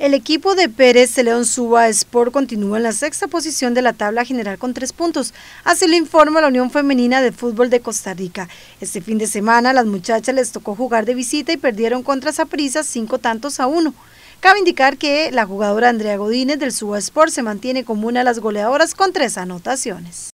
El equipo de Pérez de León Suba Sport continúa en la sexta posición de la tabla general con tres puntos. Así lo informa la Unión Femenina de Fútbol de Costa Rica. Este fin de semana las muchachas les tocó jugar de visita y perdieron contra Saprissa cinco tantos a uno. Cabe indicar que la jugadora Andrea Godínez del Suba Sport se mantiene como una de las goleadoras con tres anotaciones.